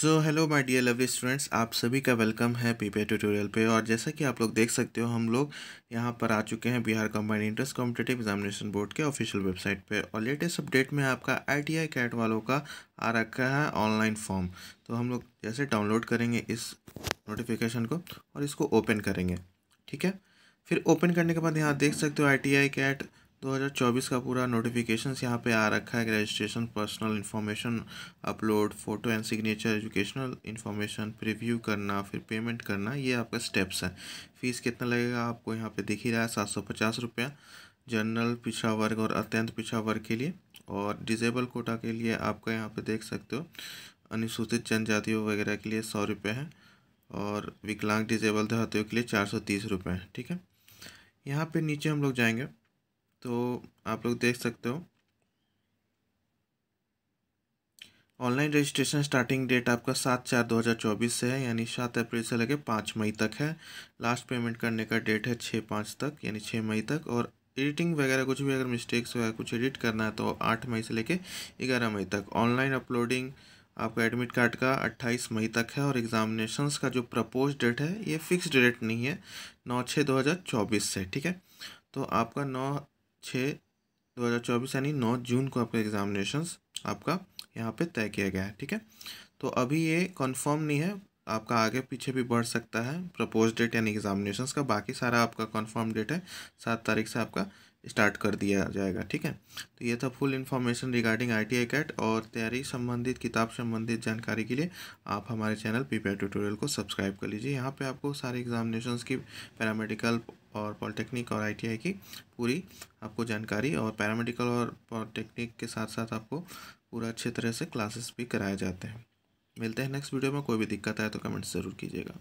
so hello my dear lovely students आप सभी का वेलकम है पीपीए ट्यूटोरियल पे और जैसा कि आप लोग देख सकते हो हम लोग यहाँ पर आ चुके हैं Bihar combined entrance competitive examination board के ऑफिशियल वेबसाइट पे और लेटेस्ट अपडेट में आपका आईटीआई कैट वालों का आ रखा है ऑनलाइन फॉर्म तो हम लोग जैसे डाउनलोड करेंगे इस नोटिफिकेशन को और इसको ओपन करेंगे ठीक है फिर ओपन करने के बाद यहाँ देख सकते हो आई टी कैट 2024 का पूरा नोटिफिकेशन यहाँ पे आ रखा है registration personal information upload photo and signature educational information preview करना फिर पेमेंट करना ये आपका स्टेप्स हैं फीस कितना लगेगा आपको यहाँ पे दिख ही रहा है सात सौ पचास रुपया जनरल पिछड़ा वर्ग और अत्यंत पिछड़ा वर्ग के लिए और डिजेबल कोटा के लिए आपका यहाँ पर देख सकते हो अनुसूचित जनजातियों वगैरह के लिए सौ रुपये है और विकलांग डिजेबल देहातियों के लिए चार सौ तीस रुपये ठीक है यहाँ पर नीचे हम लोग जाएंगे तो आप लोग देख सकते हो ऑनलाइन रजिस्ट्रेशन स्टार्टिंग डेट आपका सात चार दो हज़ार चौबीस से है यानी सात अप्रैल से लेकर पाँच मई तक है लास्ट पेमेंट करने का डेट है छः पाँच तक यानी छः मई तक और एडिटिंग वगैरह कुछ भी अगर मिस्टेक्स वगैरह कुछ एडिट करना है तो आठ मई से लेकर ग्यारह मई तक ऑनलाइन अपलोडिंग आपका एडमिट कार्ड का अट्ठाईस मई तक है और एग्जामिनेशंस का जो प्रपोज डेट है ये फिक्स डेट नहीं है नौ छः दो हज़ार चौबीस से ठीक है तो आपका नौ छः दो हज़ार चौबीस यानी नौ जून को आपका एग्ज़ामिनेशन आपका यहाँ पे तय किया गया है ठीक है तो अभी ये कंफर्म नहीं है आपका आगे पीछे भी बढ़ सकता है प्रपोज डेट यानी एग्जामिनेशन का बाकी सारा आपका कंफर्म डेट है सात तारीख से आपका स्टार्ट कर दिया जाएगा ठीक है तो ये था full information regarding I T CAT और तैयारी संबंधित किताब संबंधित जानकारी के लिए आप हमारे चैनल पीपीआई ट्यूटोरियल को सब्सक्राइब कर लीजिए यहाँ पे आपको सारे एग्जामिनेशन की पैरामेडिकल और पॉलिटेक्निक और आईटीआई की पूरी आपको जानकारी और पैरामेडिकल और पॉलिटेक्निक के साथ साथ आपको पूरा अच्छे तरह से क्लासेस भी कराए जाते हैं मिलते हैं नेक्स्ट वीडियो में कोई भी दिक्कत आए तो कमेंट ज़रूर कीजिएगा